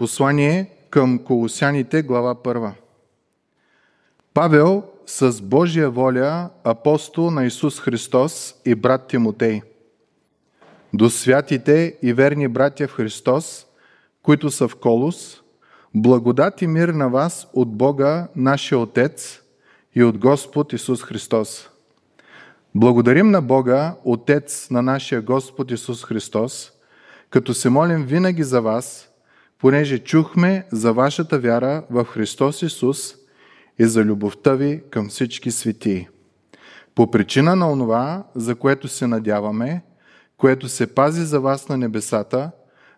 Послание към Колосяните, глава 1. Павел с Божия воля, апостол на Исус Христос и брат Тимотей. До святите и верни братя в Христос, които са в Колос, благодат и мир на вас от Бога, нашия Отец и от Господ Исус Христос. Благодарим на Бога, Отец на нашия Господ Исус Христос, като се молим винаги за вас – понеже чухме за вашата вяра в Христос Исус и за любовта ви към всички светии. По причина на онова, за което се надяваме, което се пази за вас на небесата,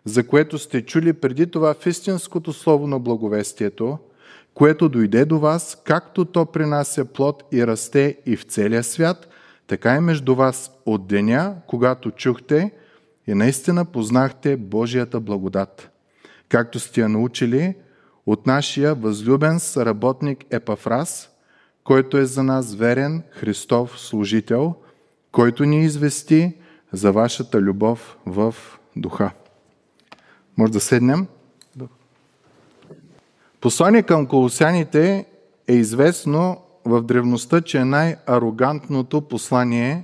за което сте чули преди това в истинското слово на благовестието, което дойде до вас, както то принася плод и расте и в целия свят, така и между вас от деня, когато чухте и наистина познахте Божията благодат както сте я научили, от нашия възлюбен съработник Епафрас, който е за нас верен Христов служител, който ни извести за вашата любов в духа. Може да седнем? Послание към колосяните е известно в древността, че е най-арогантното послание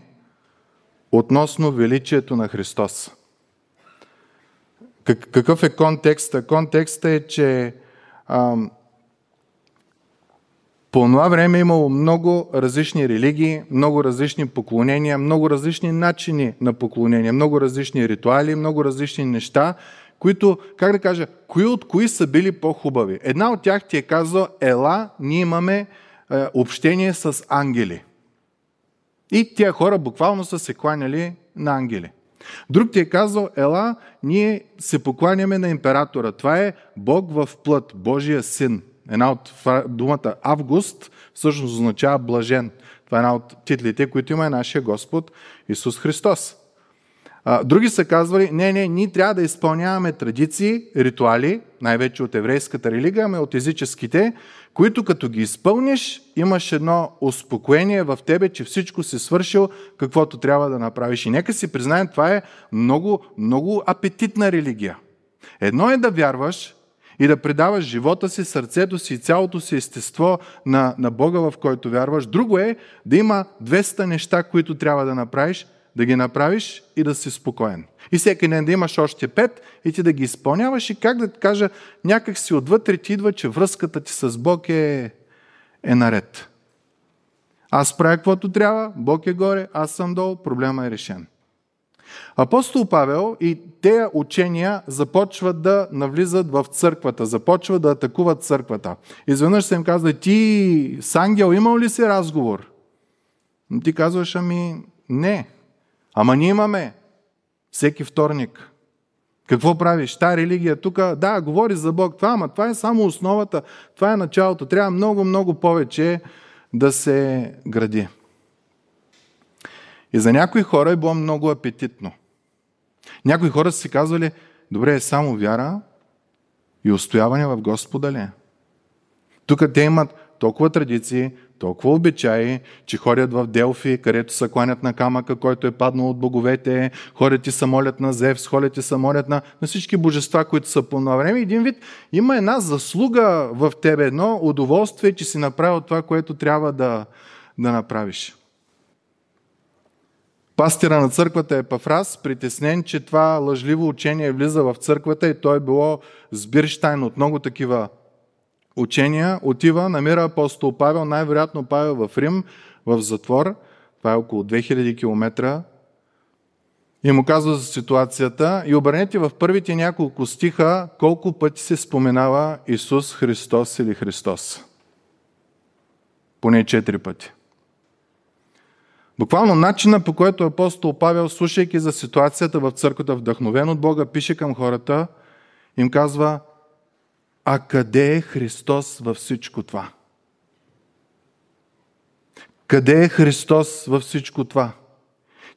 относно величието на Христос какъв е контекста? Контекста е, че ам, по това време е имало много различни религии, много различни поклонения, много различни начини на поклонение, много различни ритуали, много различни неща, които, как да кажа, кои от кои са били по-хубави. Една от тях ти е казала, ела, ние имаме е, общение с ангели. И тия хора буквално са се кланяли на ангели. Друг ти е казал, ела, ние се покланяме на императора. Това е Бог в плът, Божия син. Една от думата Август всъщност означава блажен. Това е една от титлите, които има е нашия Господ Исус Христос. А, други са казвали, не, не, ние трябва да изпълняваме традиции, ритуали, най-вече от еврейската религия, ами от езическите, които като ги изпълниш, имаш едно успокоение в тебе, че всичко си свършил, каквото трябва да направиш. И нека си признаем, това е много, много апетитна религия. Едно е да вярваш, и да предаваш живота си, сърцето си и цялото си естество на, на Бога, в който вярваш. Друго е да има 200 неща, които трябва да направиш – да ги направиш и да си спокоен. И всеки ден да имаш още пет и ти да ги изпълняваш и как да ти кажа, някак си отвътре ти идва, че връзката ти с Бог е, е наред. Аз правя каквото трябва, Бог е горе, аз съм долу, проблема е решен. Апостол Павел и те учения започват да навлизат в църквата, започват да атакуват църквата. Изведнъж се им казва, ти с ангел имал ли си разговор? ти казваш, ами не, Ама ние имаме всеки вторник. Какво правиш? Та религия тук, да, говори за Бог, това, ама това е само основата, това е началото. Трябва много, много повече да се гради. И за някои хора е било много апетитно. Някои хора са си казвали, добре, е само вяра и устояване в Господа ли? Е? Тук те имат толкова традиции, толкова обичаи, че ходят в Делфи, където се кланят на камъка, който е паднал от боговете, ходят и се молят на Зевс, ходят и се молят на, на всички божества, които са по време. Един вид има една заслуга в тебе, едно удоволствие, че си направил това, което трябва да, да направиш. Пастира на църквата е Пафрас, притеснен, че това лъжливо учение влиза в църквата и той е било сбирщайн от много такива учения, отива, намира апостол Павел, най-вероятно Павел в Рим, в затвор, това е около 2000 км, и му казва за ситуацията. И обърнете в първите няколко стиха колко пъти се споменава Исус Христос или Христос. Поне четири пъти. Буквално начина по който апостол Павел, слушайки за ситуацията в църквата, вдъхновен от Бога, пише към хората, им казва, а къде е Христос във всичко това? Къде е Христос във всичко това?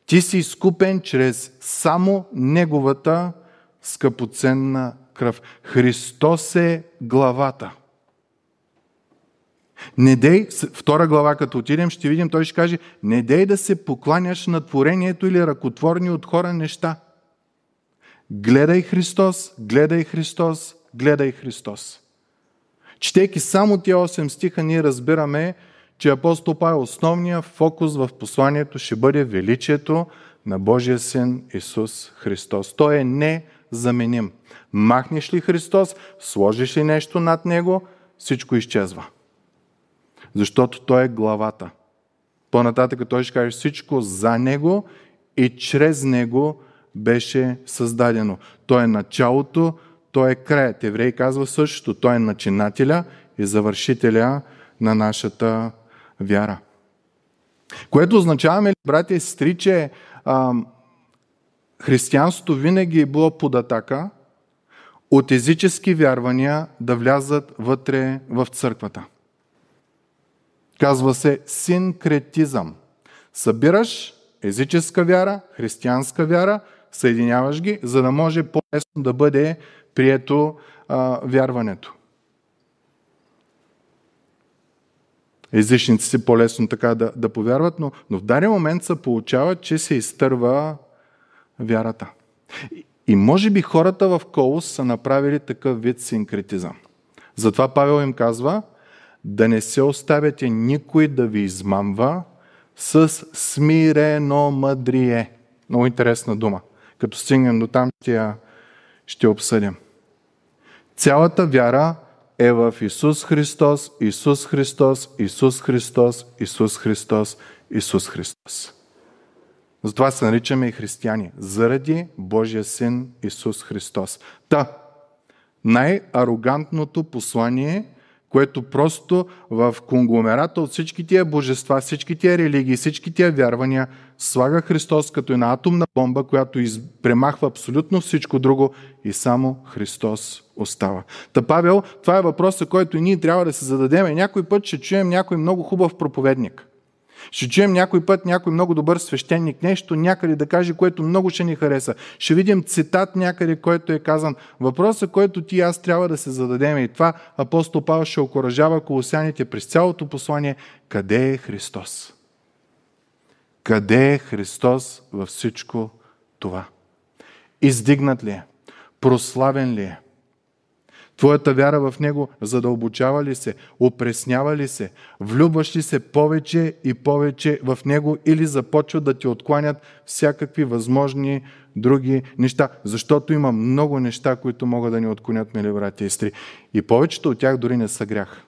Ти си изкупен чрез само Неговата скъпоценна кръв. Христос е главата. Не дей, втора глава, като отидем, ще видим, той ще каже, не дей да се покланяш на творението или ръкотворни от хора неща. Гледай Христос, гледай Христос, гледай Христос. Четейки само тия 8 стиха, ние разбираме, че апостол Павел основния фокус в посланието ще бъде величието на Божия Син Исус Христос. Той е незаменим. Махнеш ли Христос, сложиш ли нещо над Него, всичко изчезва. Защото Той е главата. По-нататък той ще каже всичко за Него и чрез Него беше създадено. Той е началото, той е краят. Еврей казва същото. Той е начинателя и завършителя на нашата вяра. Което означаваме, братя и сестри, че а, християнството винаги е било под атака от езически вярвания да влязат вътре в църквата. Казва се синкретизъм. Събираш езическа вяра, християнска вяра, съединяваш ги, за да може по-лесно да бъде прието а, вярването. Езичниците по-лесно така да, да повярват, но, но в даден момент се получава, че се изтърва вярата. И, може би хората в Колос са направили такъв вид синкретизъм. Затова Павел им казва, да не се оставяте никой да ви измамва с смирено мъдрие. Много интересна дума. Като стигнем до там, ще я ще обсъдим. Цялата вяра е в Исус Христос, Исус Христос, Исус Христос, Исус Христос, Исус Христос. Затова се наричаме и християни, заради Божия Син Исус Христос. Та, най-арогантното послание, което просто в конгломерата от всички тия божества, всички тия религии, всички тия вярвания – слага Христос като една атомна бомба, която премахва абсолютно всичко друго и само Христос остава. Та Павел, това е въпросът, който и ние трябва да се зададем. някой път ще чуем някой много хубав проповедник. Ще чуем някой път някой много добър свещеник, нещо някъде да каже, което много ще ни хареса. Ще видим цитат някъде, който е казан. Въпросът, който ти и аз трябва да се зададем е и това апостол Павел ще окоръжава колосяните през цялото послание, къде е Христос? Къде е Христос във всичко това? Издигнат ли е? Прославен ли е? Твоята вяра в Него задълбочава ли се, опреснява ли се, влюбваш ли се повече и повече в Него или започва да ти откланят всякакви възможни други неща, защото има много неща, които могат да ни отклонят, мили братя и стри. И повечето от тях дори не са грях.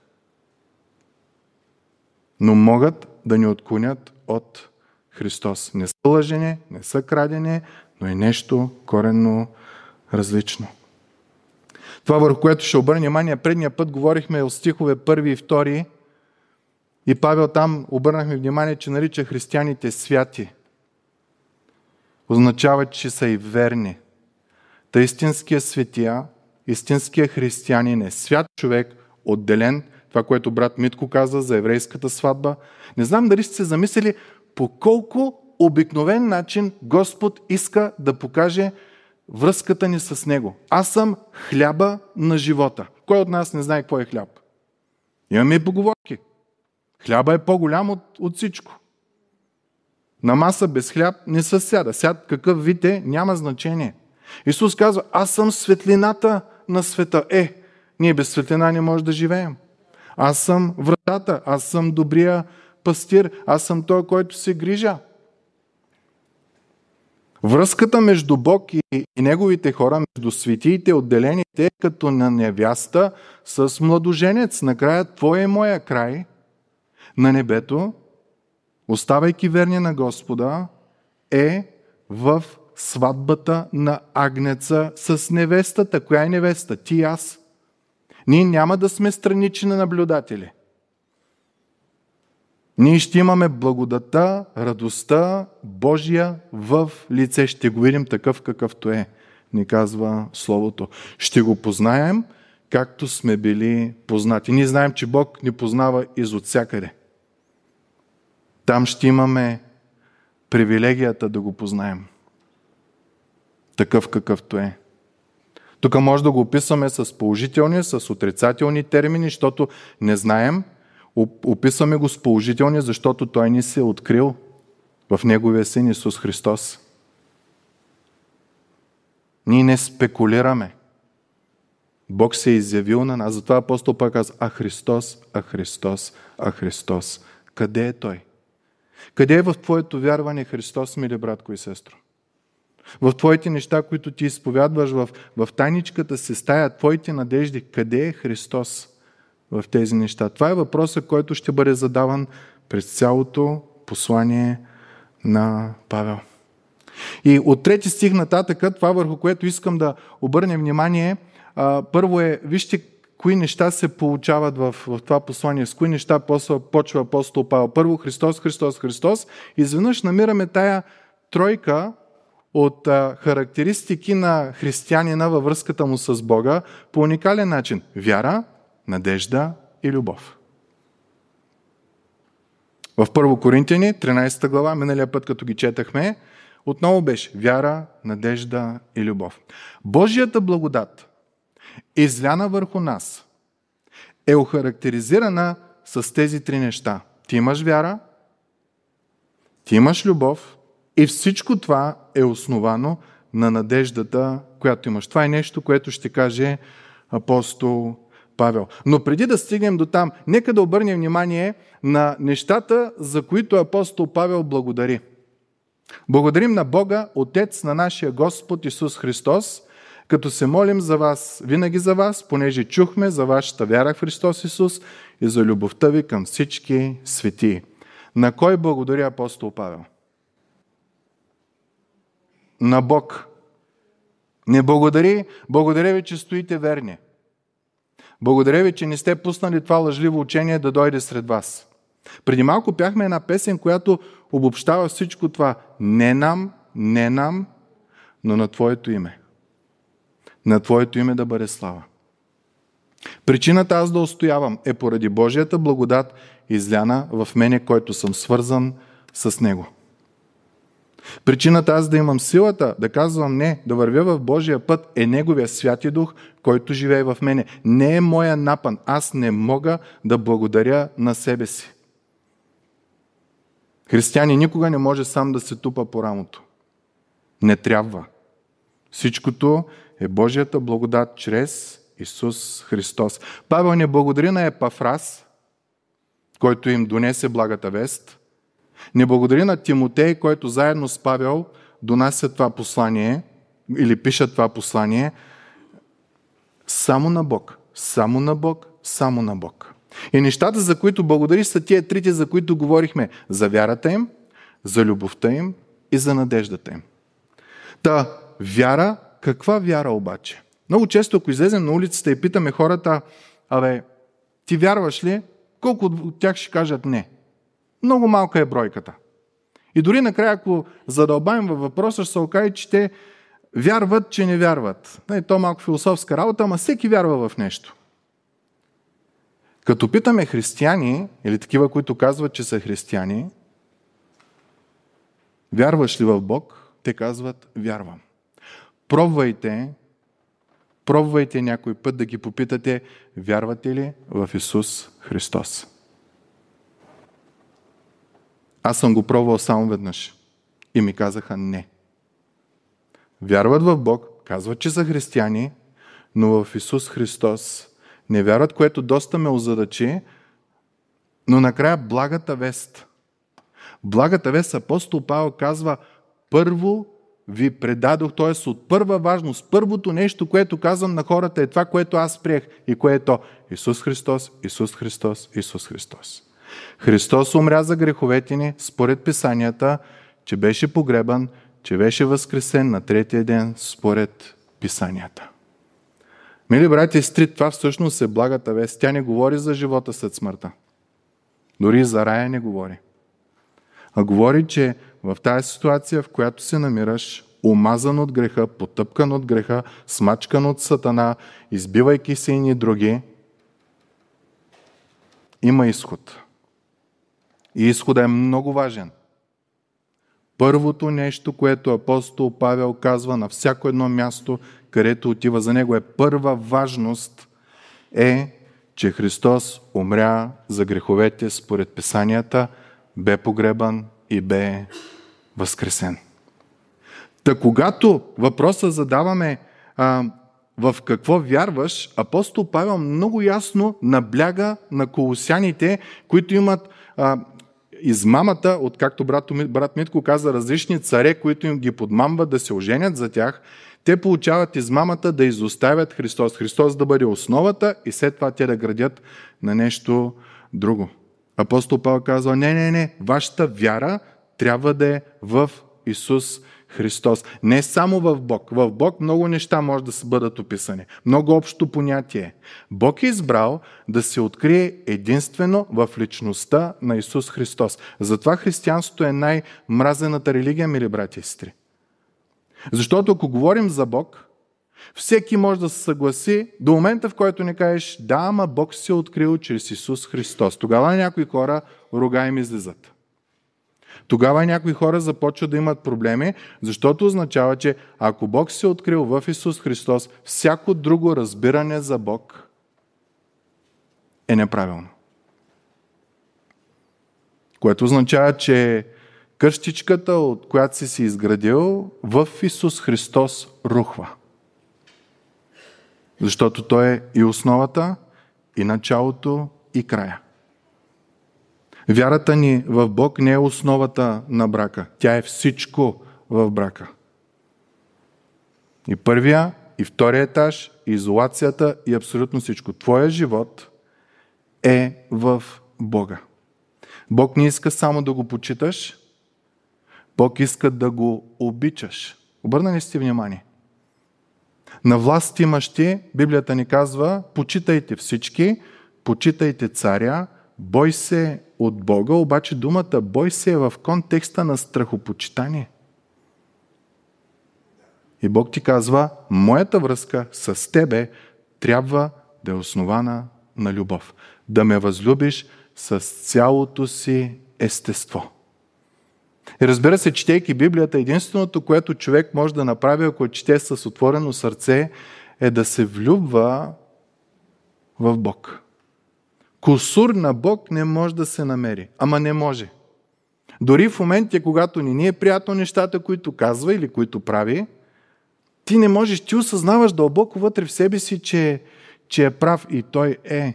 Но могат да ни отклонят от Христос. Не са лъжене, не са крадене, но е нещо коренно различно. Това, върху което ще обърна внимание, предния път говорихме от стихове първи и втори, и Павел там обърнахме внимание, че нарича християните святи. Означава, че са и верни. Та истинския светия, истинския християнин е свят човек, отделен, това, което брат Митко каза за еврейската сватба. Не знам дали сте се замислили по колко обикновен начин Господ иска да покаже връзката ни с Него. Аз съм хляба на живота. Кой от нас не знае какво е хляб? Имаме и поговорки. Хляба е по-голям от, от всичко. На маса без хляб не се сяда. Сяд какъв вид е, няма значение. Исус казва, аз съм светлината на света. Е, ние без светлина не може да живеем. Аз съм вратата, аз съм добрия пастир, аз съм той, който се грижа. Връзката между Бог и, неговите хора, между светиите, отделените, е като на невяста с младоженец. Накрая твой е моя край на небето, оставайки верни на Господа, е в сватбата на агнеца с невестата. Коя е невеста? Ти и аз. Ние няма да сме странични наблюдатели – ние ще имаме благодата, радостта Божия в лице. Ще го видим такъв какъвто е, ни казва Словото. Ще го познаем, както сме били познати. Ние знаем, че Бог ни познава из от всякъде. Там ще имаме привилегията да го познаем. Такъв какъвто е. Тук може да го описваме с положителни, с отрицателни термини, защото не знаем – Описваме го с положителни, защото той ни се е открил в Неговия Син Исус Христос. Ние не спекулираме. Бог се е изявил на нас. Затова апостол пак казва, а Христос, а Христос, а Христос. Къде е Той? Къде е в твоето вярване Христос, мили братко и сестро? В твоите неща, които ти изповядваш, в, в тайничката си стая, твоите надежди, къде е Христос? в тези неща? Това е въпросът, който ще бъде задаван през цялото послание на Павел. И от трети стих нататък, това върху което искам да обърнем внимание, първо е, вижте кои неща се получават в, в това послание, с кои неща после почва апостол Павел. Първо Христос, Христос, Христос. Изведнъж намираме тая тройка от а, характеристики на християнина във връзката му с Бога по уникален начин. Вяра, надежда и любов. В първо Коринтияни, 13 глава, миналия път, като ги четахме, отново беше вяра, надежда и любов. Божията благодат, изляна върху нас, е охарактеризирана с тези три неща. Ти имаш вяра, ти имаш любов и всичко това е основано на надеждата, която имаш. Това е нещо, което ще каже апостол Павел. Но преди да стигнем до там, нека да обърнем внимание на нещата, за които апостол Павел благодари. Благодарим на Бога, Отец на нашия Господ Исус Христос, като се молим за вас, винаги за вас, понеже чухме за вашата вяра в Христос Исус и за любовта ви към всички свети. На кой благодари апостол Павел? На Бог. Не благодари, благодаря ви, че стоите верни. Благодаря ви, че не сте пуснали това лъжливо учение да дойде сред вас. Преди малко пяхме една песен, която обобщава всичко това. Не нам, не нам, но на Твоето име. На Твоето име да бъде слава. Причината аз да устоявам е поради Божията благодат, изляна в мене, който съм свързан с Него. Причината аз да имам силата да казвам не, да вървя в Божия път е Неговия святи дух, който живее в мене. Не е моя напън. Аз не мога да благодаря на себе си. Християни никога не може сам да се тупа по рамото. Не трябва. Всичкото е Божията благодат чрез Исус Христос. Павел не благодари на Епафрас, който им донесе благата вест – не благодари на Тимотей, който заедно с Павел донася това послание или пише това послание само на Бог, само на Бог, само на Бог. И нещата, за които благодариш, са тия трите, за които говорихме. За вярата им, за любовта им и за надеждата им. Та вяра, каква вяра обаче? Много често, ако излезем на улицата и питаме хората, абе, ти вярваш ли? Колко от тях ще кажат не? Много малка е бройката. И дори накрая, ако задълбаем във въпроса, ще се окаже, че те вярват, че не вярват. Не, нали, то е малко философска работа, ама всеки вярва в нещо. Като питаме християни, или такива, които казват, че са християни, вярваш ли в Бог? Те казват, вярвам. Пробвайте, пробвайте някой път да ги попитате, вярвате ли в Исус Христос? Аз съм го пробвал само веднъж. И ми казаха не. Вярват в Бог, казват, че са християни, но в Исус Христос не вярват, което доста ме озадачи, но накрая благата вест. Благата вест апостол Павел казва, първо ви предадох, т.е. от първа важност, първото нещо, което казвам на хората е това, което аз приех и което е Исус Христос, Исус Христос, Исус Христос. Христос умря за греховете ни според писанията, че беше погребан, че беше възкресен на третия ден според писанията. Мили брати и сестри, това всъщност е благата вест. Тя не говори за живота след смъртта. Дори за рая не говори. А говори, че в тази ситуация, в която се намираш, омазан от греха, потъпкан от греха, смачкан от сатана, избивайки се и ни други, има изход – и изхода е много важен. Първото нещо, което апостол Павел казва на всяко едно място, където отива за него, е първа важност е, че Христос умря за греховете според писанията, бе погребан и бе възкресен. Та когато въпроса задаваме а, в какво вярваш, апостол Павел много ясно набляга на колосяните, които имат а, измамата, откакто брат, брат Митко каза, различни царе, които им ги подмамват да се оженят за тях, те получават измамата да изоставят Христос. Христос да бъде основата и след това те да градят на нещо друго. Апостол Павел казва, не, не, не, вашата вяра трябва да е в Исус Христос. Не само в Бог. В Бог много неща може да се бъдат описани. Много общо понятие. Бог е избрал да се открие единствено в личността на Исус Христос. Затова християнството е най-мразената религия, мили брати и сестри. Защото ако говорим за Бог, всеки може да се съгласи до момента, в който не кажеш, да, ама Бог се е открил чрез Исус Христос. Тогава някои хора рога им излизат. Тогава някои хора започват да имат проблеми, защото означава, че ако Бог се е открил в Исус Христос, всяко друго разбиране за Бог е неправилно. Което означава, че къщичката, от която си си изградил, в Исус Христос рухва. Защото Той е и основата, и началото, и края. Вярата ни в Бог не е основата на брака. Тя е всичко в брака. И първия, и втория етаж, и изолацията, и абсолютно всичко. Твоя живот е в Бога. Бог не иска само да го почиташ, Бог иска да го обичаш. Обърна ли си внимание? На власт имащи, Библията ни казва, почитайте всички, почитайте царя, Бой се от Бога, обаче думата бой се е в контекста на страхопочитание. И Бог ти казва, моята връзка с тебе трябва да е основана на любов. Да ме възлюбиш с цялото си естество. И разбира се, четейки Библията, единственото, което човек може да направи, ако чете с отворено сърце, е да се влюбва в Бог. Косур на Бог не може да се намери. Ама не може. Дори в моментите, когато не ни е приятно нещата, които казва или които прави, ти не можеш, ти осъзнаваш дълбоко вътре в себе си, че, че е прав и той е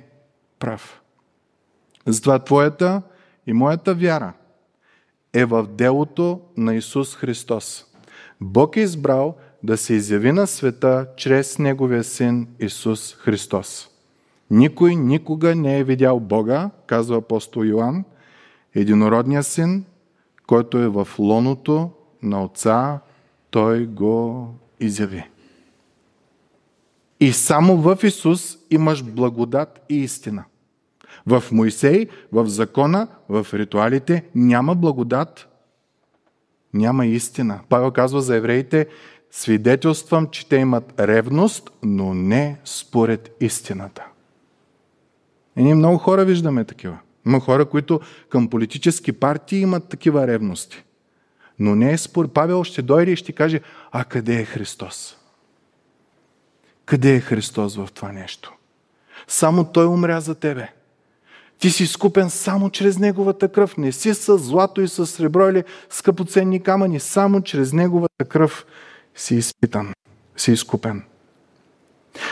прав. Затова твоята и моята вяра е в делото на Исус Христос. Бог е избрал да се изяви на света чрез Неговия Син Исус Христос. Никой никога не е видял Бога, казва апостол Йоанн, единородния син, който е в лоното на Отца, той го изяви. И само в Исус имаш благодат и истина. В Моисей, в закона, в ритуалите няма благодат, няма истина. Павел казва за евреите, свидетелствам, че те имат ревност, но не според истината. И ние много хора виждаме такива. Има хора, които към политически партии имат такива ревности. Но не е спор. Павел ще дойде и ще каже, а къде е Христос? Къде е Христос в това нещо? Само Той умря за тебе. Ти си изкупен само чрез Неговата кръв. Не си с злато и с сребро или скъпоценни камъни. Само чрез Неговата кръв си изпитан, си изкупен.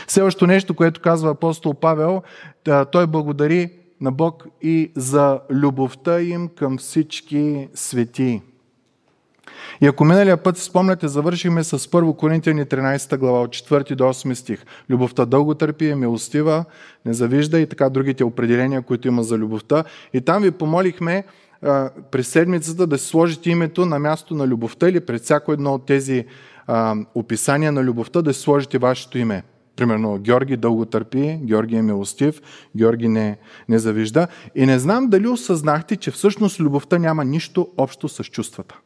Следващото нещо, което казва апостол Павел, той благодари на Бог и за любовта им към всички свети. И ако миналия път си спомняте, завършихме с 1 Коринтияни 13 глава от 4 до 8 стих. Любовта дълго търпи, е милостива, не завижда и така другите определения, които има за любовта. И там ви помолихме а, през седмицата да си сложите името на място на любовта или пред всяко едно от тези а, описания на любовта да си сложите вашето име. Примерно Георги дълго търпи, Георги е милостив, Георги не, не завижда. И не знам дали осъзнахте, че всъщност любовта няма нищо общо с чувствата.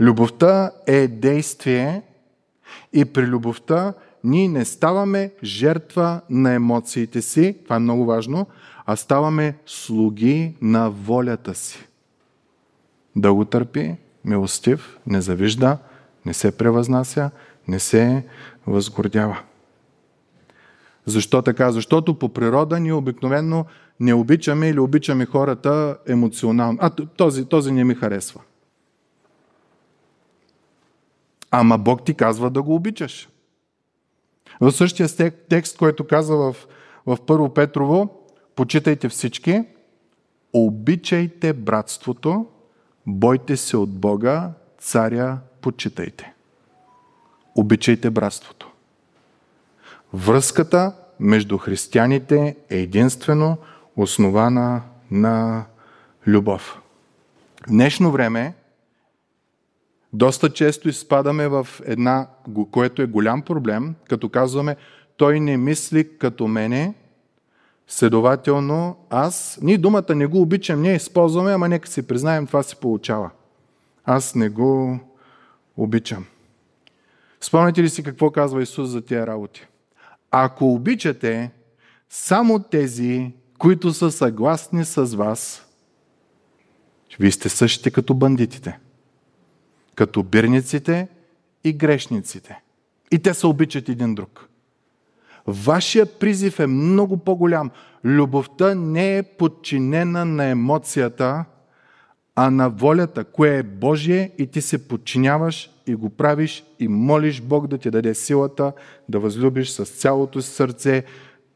Любовта е действие и при любовта ние не ставаме жертва на емоциите си, това е много важно, а ставаме слуги на волята си. Дълго търпи, милостив, не завижда, не се превъзнася – не се възгордява. Защо така? Защото по природа ни обикновенно не обичаме или обичаме хората емоционално. А, този, този не ми харесва. Ама Бог ти казва да го обичаш. В същия текст, който казва в, в Първо Петрово, почитайте всички, обичайте братството, бойте се от Бога, царя почитайте. Обичайте братството. Връзката между християните е единствено основана на любов. В днешно време доста често изпадаме в една, което е голям проблем, като казваме, той не мисли като мене, следователно аз, ние думата не го обичам, ние използваме, ама нека си признаем, това се получава. Аз не го обичам. Спомняте ли си какво казва Исус за тези работи? Ако обичате само тези, които са съгласни с вас, вие сте същите като бандитите, като бирниците и грешниците. И те се обичат един друг. Вашия призив е много по-голям. Любовта не е подчинена на емоцията, а на волята, кое е Божие и ти се подчиняваш и го правиш и молиш Бог да ти даде силата да възлюбиш с цялото си сърце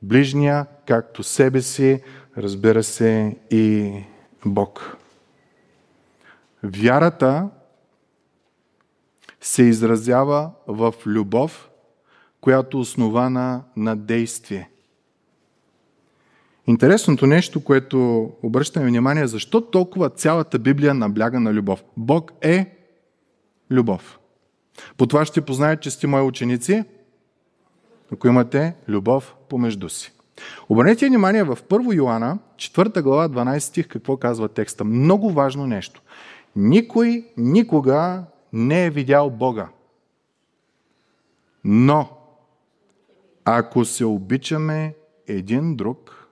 ближния, както себе си, разбира се и Бог. Вярата се изразява в любов, която е основана на действие. Интересното нещо, което обръщаме внимание, защо толкова цялата Библия набляга на любов? Бог е любов. По това ще познаят, че сте мои ученици, ако имате любов помежду си. Обърнете внимание в 1 Йоанна, 4 глава, 12 стих, какво казва текста. Много важно нещо. Никой никога не е видял Бога. Но, ако се обичаме един друг,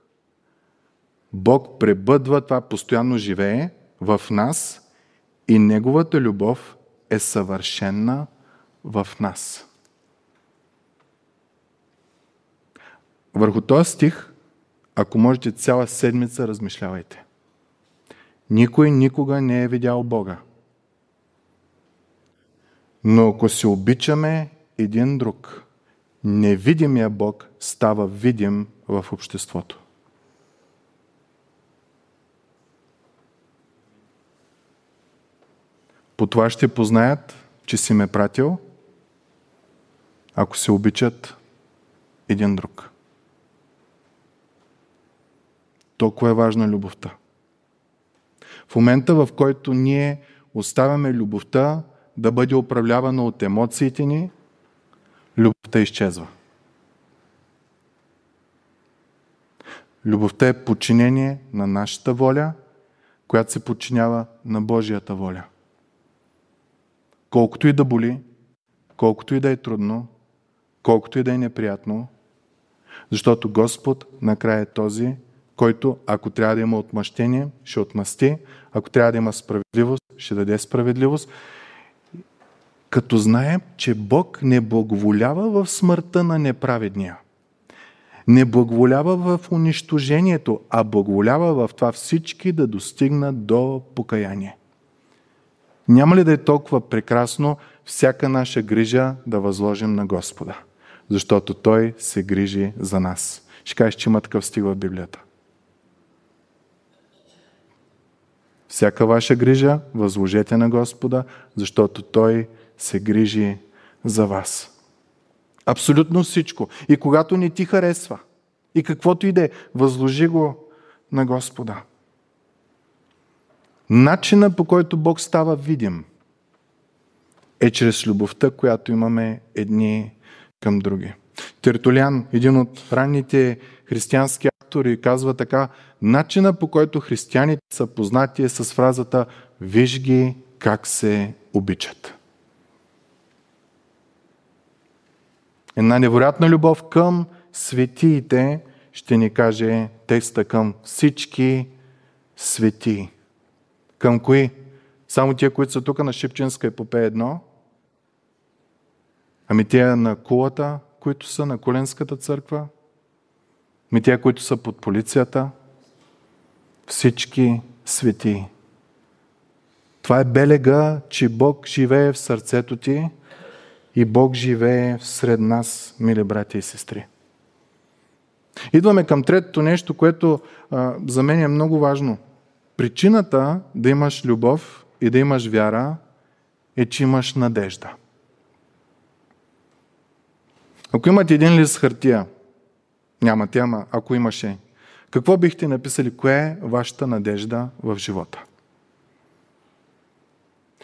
Бог пребъдва това, постоянно живее в нас и Неговата любов е съвършена в нас. Върху този стих, ако можете цяла седмица, размишлявайте. Никой никога не е видял Бога. Но ако се обичаме един друг, невидимия Бог става видим в обществото. По това ще познаят, че си ме пратил, ако се обичат един друг. Толкова е важна любовта. В момента, в който ние оставяме любовта да бъде управлявана от емоциите ни, любовта изчезва. Любовта е подчинение на нашата воля, която се подчинява на Божията воля колкото и да боли, колкото и да е трудно, колкото и да е неприятно, защото Господ накрая е този, който ако трябва да има отмъщение, ще отмъсти, ако трябва да има справедливост, ще даде справедливост. Като знаем, че Бог не благоволява в смъртта на неправедния. Не благоволява в унищожението, а благоволява в това всички да достигнат до покаяние. Няма ли да е толкова прекрасно всяка наша грижа да възложим на Господа? Защото Той се грижи за нас. Ще кажеш, че има такъв стих в Библията. Всяка ваша грижа възложете на Господа, защото Той се грижи за вас. Абсолютно всичко. И когато не ти харесва, и каквото и да е, възложи го на Господа. Начина по който Бог става видим е чрез любовта, която имаме едни към други. Тертулян, един от ранните християнски автори, казва така, начина по който християните са познати е с фразата «Виж ги как се обичат». Една невероятна любов към светиите, ще ни каже текста към всички светии. Към кои? Само тия, които са тук на Шипчинска попе 1? Ами тия на кулата, които са на Коленската църква? Ами тия, които са под полицията? Всички свети. Това е белега, че Бог живее в сърцето ти и Бог живее сред нас, мили брати и сестри. Идваме към третото нещо, което а, за мен е много важно – Причината да имаш любов и да имаш вяра е, че имаш надежда. Ако имате един лист хартия, няма тема, ако имаше, какво бихте написали, кое е вашата надежда в живота?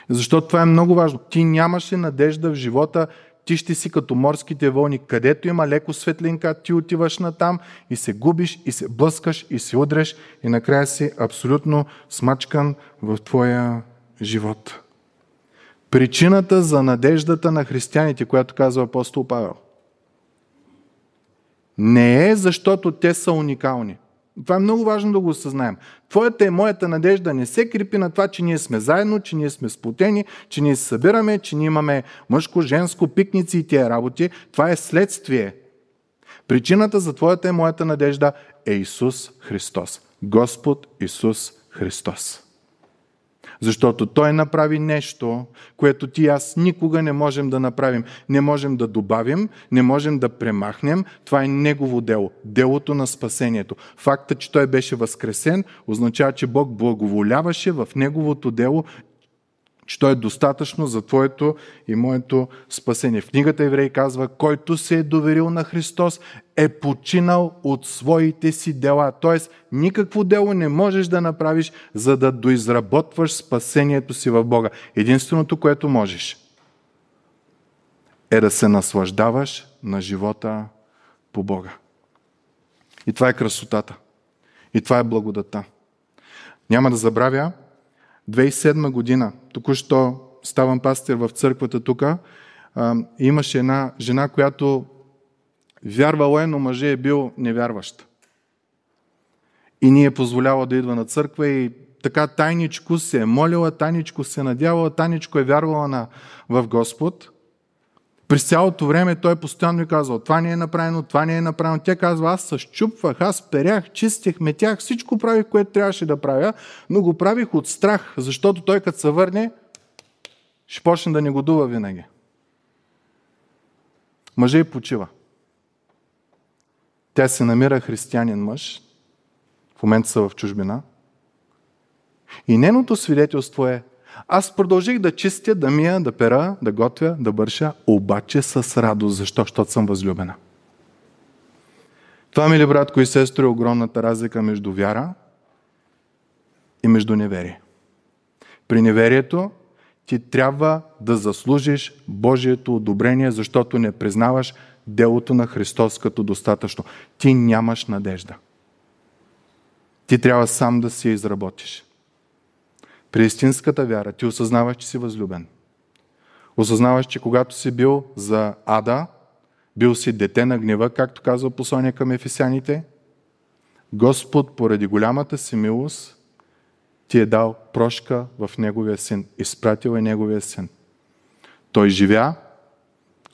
Защото това е много важно. Ти нямаше надежда в живота ти ще си като морските вълни. Където има леко светлинка, ти отиваш натам и се губиш, и се блъскаш, и се удреш, и накрая си абсолютно смачкан в твоя живот. Причината за надеждата на християните, която казва апостол Павел, не е защото те са уникални – това е много важно да го осъзнаем. Твоята и моята надежда не се крепи на това, че ние сме заедно, че ние сме сплотени, че ние се събираме, че ние имаме мъжко, женско, пикници и тия работи. Това е следствие. Причината за твоята и моята надежда е Исус Христос. Господ Исус Христос. Защото Той направи нещо, което ти и аз никога не можем да направим. Не можем да добавим, не можем да премахнем. Това е Негово дело. Делото на спасението. Факта, че Той беше възкресен, означава, че Бог благоволяваше в Неговото дело че Той е достатъчно за Твоето и моето спасение. В книгата Еврей казва, който се е доверил на Христос, е починал от своите си дела. Тоест, никакво дело не можеш да направиш, за да доизработваш спасението си в Бога. Единственото, което можеш, е да се наслаждаваш на живота по Бога. И това е красотата. И това е благодата. Няма да забравя, 2007 година Току-що ставам пастир в църквата тук. Имаше една жена, която вярвала е, но мъже е бил невярващ. И ни е позволяла да идва на църква и така тайничко се е молила, тайничко се е надявала, тайничко е вярвала на, в Господ – през цялото време той постоянно ми е казва, това не е направено, това не е направено. Тя казва, аз същупвах, аз перях, чистих, метях, всичко правих, което трябваше да правя, но го правих от страх, защото той като се върне, ще почне да не годува винаги. Мъже и почива. Тя се намира християнин мъж, в момента са в чужбина. И неното свидетелство е, аз продължих да чистя, да мия, да пера, да готвя, да бърша, обаче с радост. Защо? Защото съм възлюбена. Това, мили братко и сестри, е огромната разлика между вяра и между неверие. При неверието ти трябва да заслужиш Божието одобрение, защото не признаваш делото на Христос като достатъчно. Ти нямаш надежда. Ти трябва сам да си я изработиш. При истинската вяра ти осъзнаваш, че си възлюбен. Осъзнаваш, че когато си бил за ада, бил си дете на гнева, както казва послание към ефесяните, Господ поради голямата си милост ти е дал прошка в Неговия син. Изпратил е Неговия син. Той живя,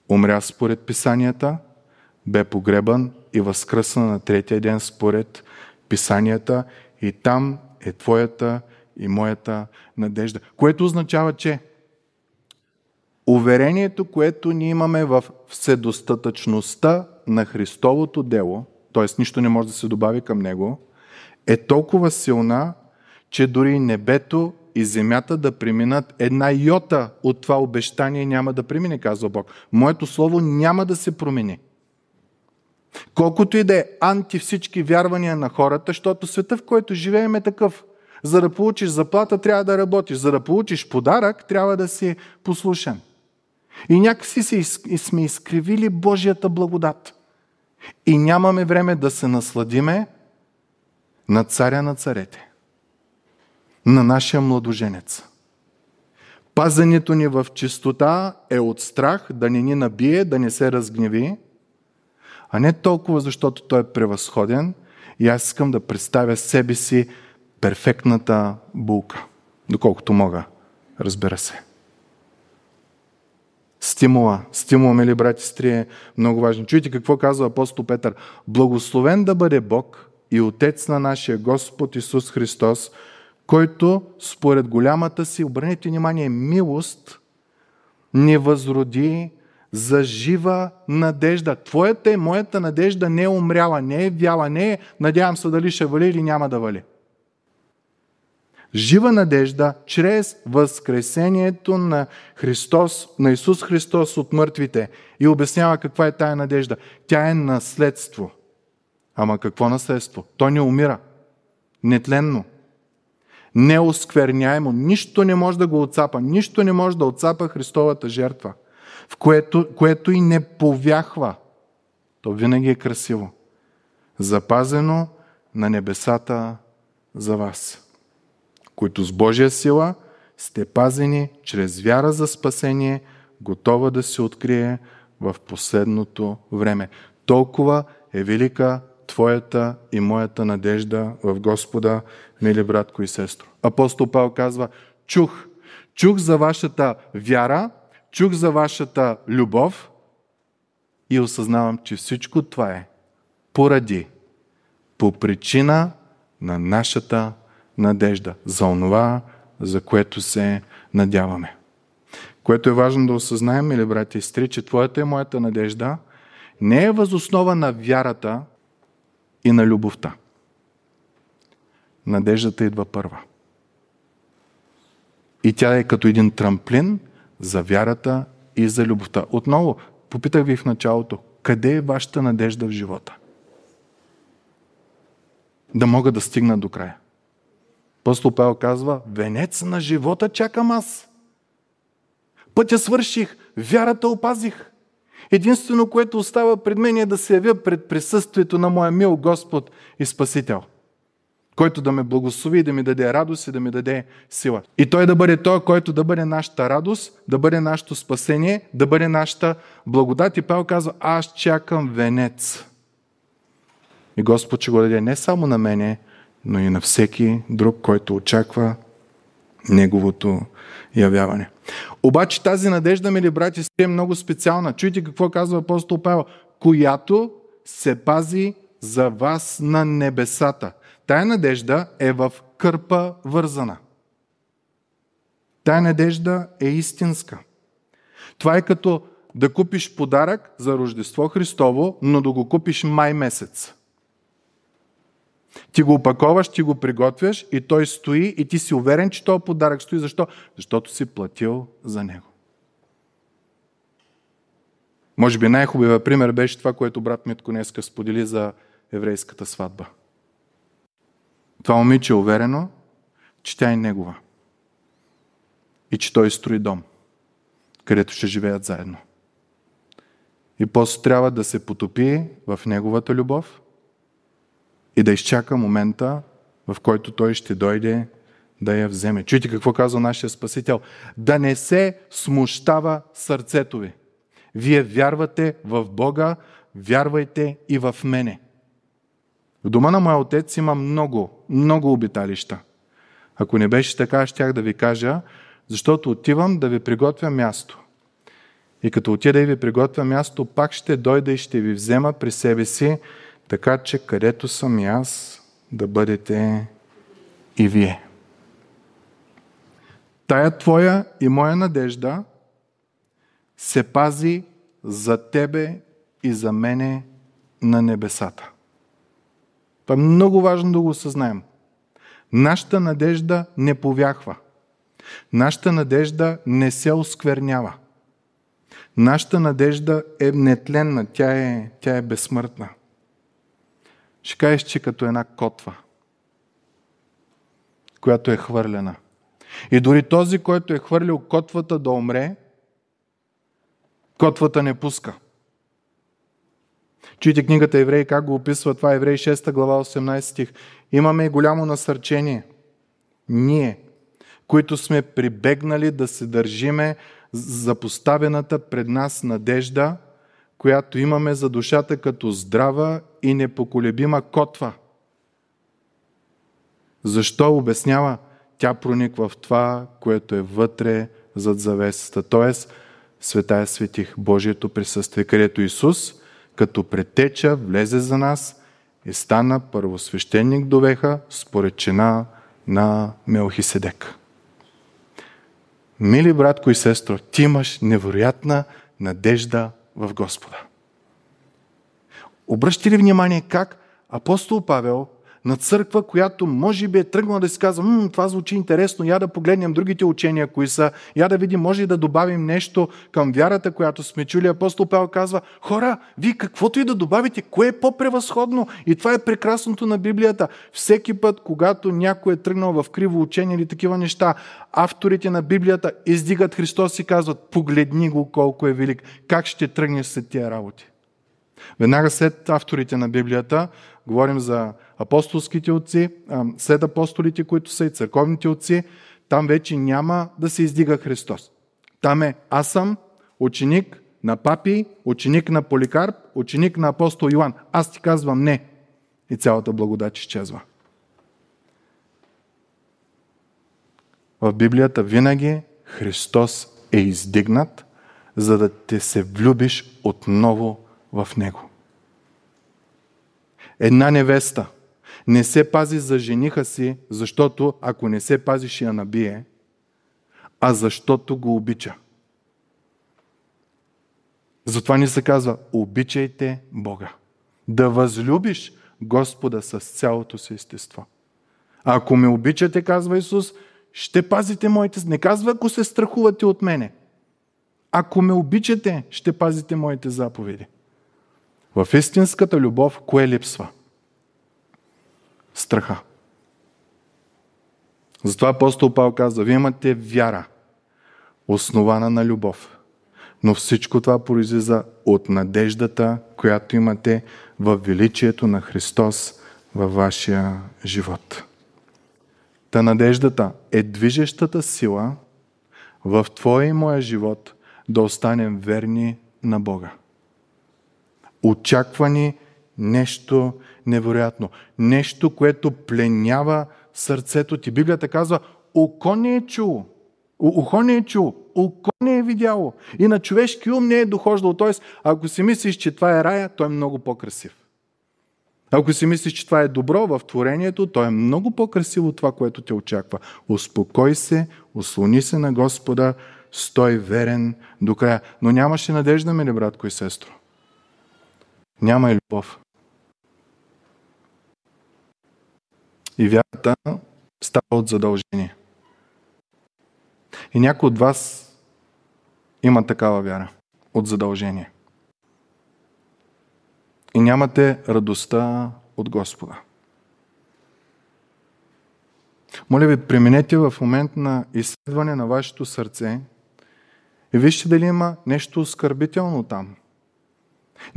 умря според писанията, бе погребан и възкръсна на третия ден според писанията и там е твоята и моята надежда. Което означава, че уверението, което ние имаме в вседостатъчността на Христовото дело, т.е. нищо не може да се добави към него, е толкова силна, че дори небето и земята да преминат, една йота от това обещание няма да премине, казва Бог. Моето слово няма да се промени. Колкото и да е анти всички вярвания на хората, защото света, в който живеем е такъв – за да получиш заплата, трябва да работиш. За да получиш подарък, трябва да си послушен. И някакси си сме изкривили Божията благодат. И нямаме време да се насладиме на царя на царете, на нашия младоженец. Пазането ни в чистота е от страх да не ни набие, да не се разгневи, а не толкова защото той е превъзходен и аз искам да представя себе си перфектната булка. Доколкото мога, разбира се. Стимула. Стимула, мили брати и сестри, е много важен. Чуйте какво казва апостол Петър. Благословен да бъде Бог и Отец на нашия Господ Исус Христос, който според голямата си, обърнете внимание, милост не възроди за жива надежда. Твоята и моята надежда не е умряла, не е вяла, не е надявам се дали ще вали или няма да вали жива надежда чрез възкресението на Христос, на Исус Христос от мъртвите. И обяснява каква е тая надежда. Тя е наследство. Ама какво наследство? Той не умира. Нетленно. Неоскверняемо. Нищо не може да го отцапа. Нищо не може да отцапа Христовата жертва, в което, което и не повяхва. То винаги е красиво. Запазено на небесата за вас които с Божия сила сте пазени чрез вяра за спасение, готова да се открие в последното време. Толкова е велика твоята и моята надежда в Господа, мили братко и сестро. Апостол Павел казва, чух, чух за вашата вяра, чух за вашата любов и осъзнавам, че всичко това е поради, по причина на нашата надежда за онова, за което се надяваме. Което е важно да осъзнаем, мили брати и сестри, че твоята и моята надежда не е възоснова на вярата и на любовта. Надеждата идва първа. И тя е като един трамплин за вярата и за любовта. Отново, попитах ви в началото, къде е вашата надежда в живота? Да мога да стигна до края. Апостол Павел казва, венец на живота чакам аз. Пътя свърших, вярата опазих. Единствено, което остава пред мен е да се явя пред присъствието на моя мил Господ и Спасител, който да ме благослови и да ми даде радост и да ми даде сила. И той да бъде той, който да бъде нашата радост, да бъде нашето спасение, да бъде нашата благодат. И Павел казва, аз чакам венец. И Господ ще го даде не само на мене, но и на всеки друг, който очаква неговото явяване. Обаче тази надежда, мили брати, е много специална. Чуйте какво казва апостол Павел. Която се пази за вас на небесата. Тая надежда е в кърпа вързана. Тая надежда е истинска. Това е като да купиш подарък за Рождество Христово, но да го купиш май месец. Ти го опаковаш, ти го приготвяш и той стои и ти си уверен, че този подарък стои. Защо? Защото си платил за него. Може би най-хубавия пример беше това, което брат Митко днеска сподели за еврейската сватба. Това момиче е уверено, че тя е негова. И че той строи дом, където ще живеят заедно. И после трябва да се потопи в неговата любов, и да изчака момента, в който той ще дойде да я вземе. Чуйте какво казва нашия Спасител. Да не се смущава сърцето ви. Вие вярвате в Бога, вярвайте и в мене. В дома на моя отец има много, много обиталища. Ако не беше така, щях да ви кажа, защото отивам да ви приготвя място. И като отида и ви приготвя място, пак ще дойда и ще ви взема при себе си, така че където съм и аз, да бъдете и вие. Тая твоя и моя надежда се пази за тебе и за мене на небесата. Това е много важно да го осъзнаем. Нашата надежда не повяхва. Нашата надежда не се осквернява. Нашата надежда е нетленна, тя е, тя е безсмъртна ще кажеш, че като една котва, която е хвърлена. И дори този, който е хвърлил котвата да умре, котвата не пуска. Чуйте книгата Евреи, как го описва това Еврей 6 глава 18 стих. Имаме и голямо насърчение. Ние, които сме прибегнали да се държиме за поставената пред нас надежда – която имаме за душата като здрава и непоколебима котва. Защо обяснява? Тя прониква в това, което е вътре зад завесата. Тоест, е светих Божието присъствие, където Исус, като претеча, влезе за нас и стана първосвещеник до веха според чина на Мелхиседек. Мили братко и сестро, ти имаш невероятна надежда в Господа. Обръщате ли внимание как апостол Павел – на църква, която може би е тръгнала да си казва, М, това звучи интересно, я да погледнем другите учения, кои са, я да видим, може и да добавим нещо към вярата, която сме чули. Апостол Павел казва, хора, вие каквото и да добавите, кое е по-превъзходно? И това е прекрасното на Библията. Всеки път, когато някой е тръгнал в криво учение или такива неща, авторите на Библията издигат Христос и казват, погледни го колко е велик, как ще тръгнеш след тия работи. Веднага след авторите на Библията, говорим за апостолските отци, след апостолите, които са и църковните отци, там вече няма да се издига Христос. Там е аз съм ученик на папи, ученик на Поликарп, ученик на апостол Йоан. Аз ти казвам не. И цялата благодат изчезва. В Библията винаги Христос е издигнат, за да те се влюбиш отново в Него. Една невеста – не се пази за жениха си, защото ако не се пази, ще я набие, а защото го обича. Затова ни се казва, обичайте Бога. Да възлюбиш Господа с цялото си естество. А ако ме обичате, казва Исус, ще пазите моите... Не казва, ако се страхувате от мене. Ако ме обичате, ще пазите моите заповеди. В истинската любов кое липсва – страха. Затова апостол Павел казва, вие имате вяра, основана на любов. Но всичко това произлиза от надеждата, която имате в величието на Христос във вашия живот. Та надеждата е движещата сила в твоя и моя живот да останем верни на Бога. Очаквани нещо невероятно. Нещо, което пленява сърцето ти. Библията казва, око не е чуло. Ухо не е чуло, око не е видяло. И на човешки ум не е дохождало. Тоест, ако си мислиш, че това е рая, той е много по-красив. Ако си мислиш, че това е добро в творението, то е много по-красиво от това, което те очаква. Успокой се, ослони се на Господа, стой верен до края. Но нямаше надежда, мили братко и сестро няма и любов. И вярата става от задължение. И някой от вас има такава вяра от задължение. И нямате радостта от Господа. Моля ви, преминете в момент на изследване на вашето сърце и вижте дали има нещо оскърбително там –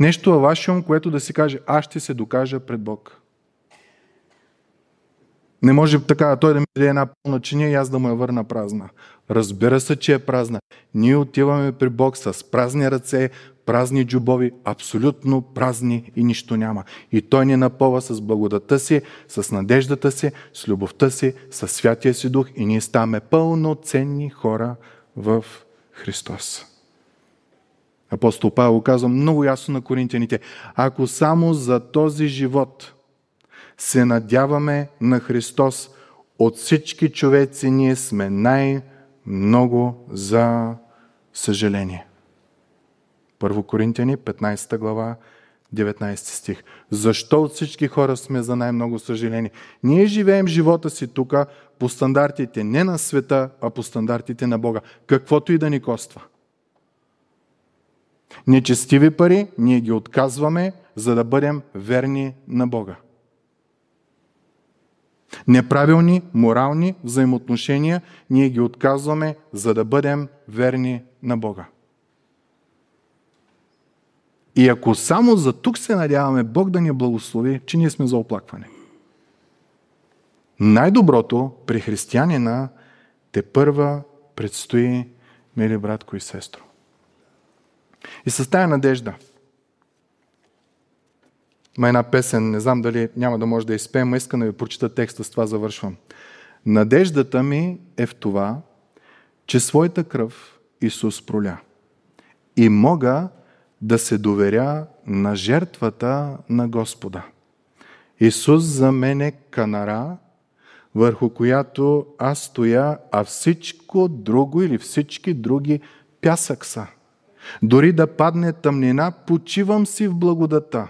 Нещо във е вашия ум, което да си каже, аз ще се докажа пред Бог. Не може така, той да ми даде една пълна чиния и аз да му я върна празна. Разбира се, че е празна. Ние отиваме при Бог с празни ръце, празни джубови, абсолютно празни и нищо няма. И Той ни напълва с благодата си, с надеждата си, с любовта си, с святия си дух и ние ставаме пълноценни хора в Христос. Апостол Павел казва много ясно на коринтияните, ако само за този живот се надяваме на Христос, от всички човеци ние сме най-много за съжаление. Първо Коринтияни, 15 глава, 19 стих. Защо от всички хора сме за най-много съжаление? Ние живеем живота си тук по стандартите не на света, а по стандартите на Бога. Каквото и да ни коства – Нечестиви пари ние ги отказваме, за да бъдем верни на Бога. Неправилни морални взаимоотношения ние ги отказваме, за да бъдем верни на Бога. И ако само за тук се надяваме Бог да ни благослови, че ние сме за оплакване. Най-доброто при християнина те първа предстои, мили братко и сестро. И с тая надежда. Има една песен, не знам дали няма да може да изпеем, но искам да ви прочита текста, с това завършвам. Надеждата ми е в това, че своята кръв Исус проля. И мога да се доверя на жертвата на Господа. Исус за мен е канара, върху която аз стоя, а всичко друго или всички други пясък са. Дори да падне тъмнина, почивам си в благодата.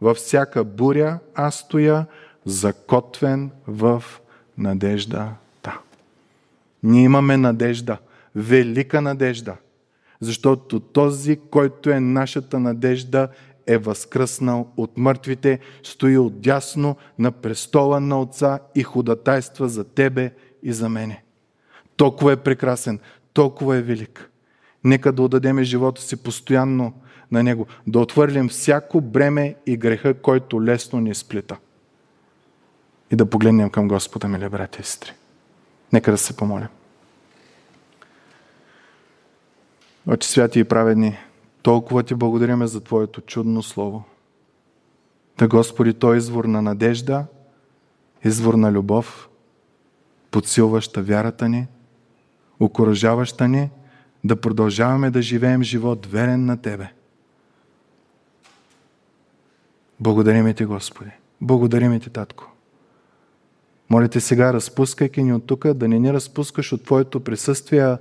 Във всяка буря аз стоя закотвен в надеждата. Ние имаме надежда, велика надежда, защото този, който е нашата надежда, е възкръснал от мъртвите, стои отдясно на престола на Отца и ходатайства за тебе и за мене. Толкова е прекрасен, толкова е велик. Нека да отдадеме живота си постоянно на Него, да отвърлим всяко бреме и греха, който лесно ни сплита. И да погледнем към Господа, мили брати и сестри. Нека да се помолим. Отче святи и праведни, толкова ти благодариме за Твоето чудно Слово. Да, Господи, Той е извор на надежда, извор на любов, подсилваща вярата ни, окоръжаваща ни – да продължаваме да живеем живот верен на Тебе. Благодариме Ти, Господи. Благодариме Ти, Татко. Моля Те сега, разпускайки ни от тук, да не ни разпускаш от Твоето присъствие,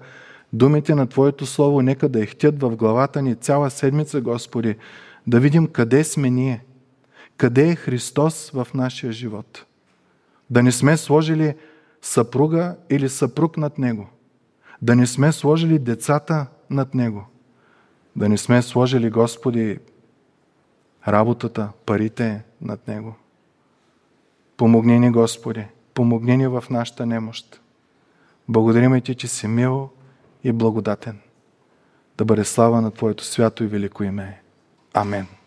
думите на Твоето Слово, нека да ехтят в главата ни цяла седмица, Господи, да видим къде сме ние, къде е Христос в нашия живот. Да не сме сложили съпруга или съпруг над Него – да не сме сложили децата над Него. Да не сме сложили, Господи, работата, парите над Него. Помогни ни, Господи. Помогни ни в нашата немощ. Благодарим Ти, че си мил и благодатен. Да бъде слава на Твоето свято и велико име. Амен.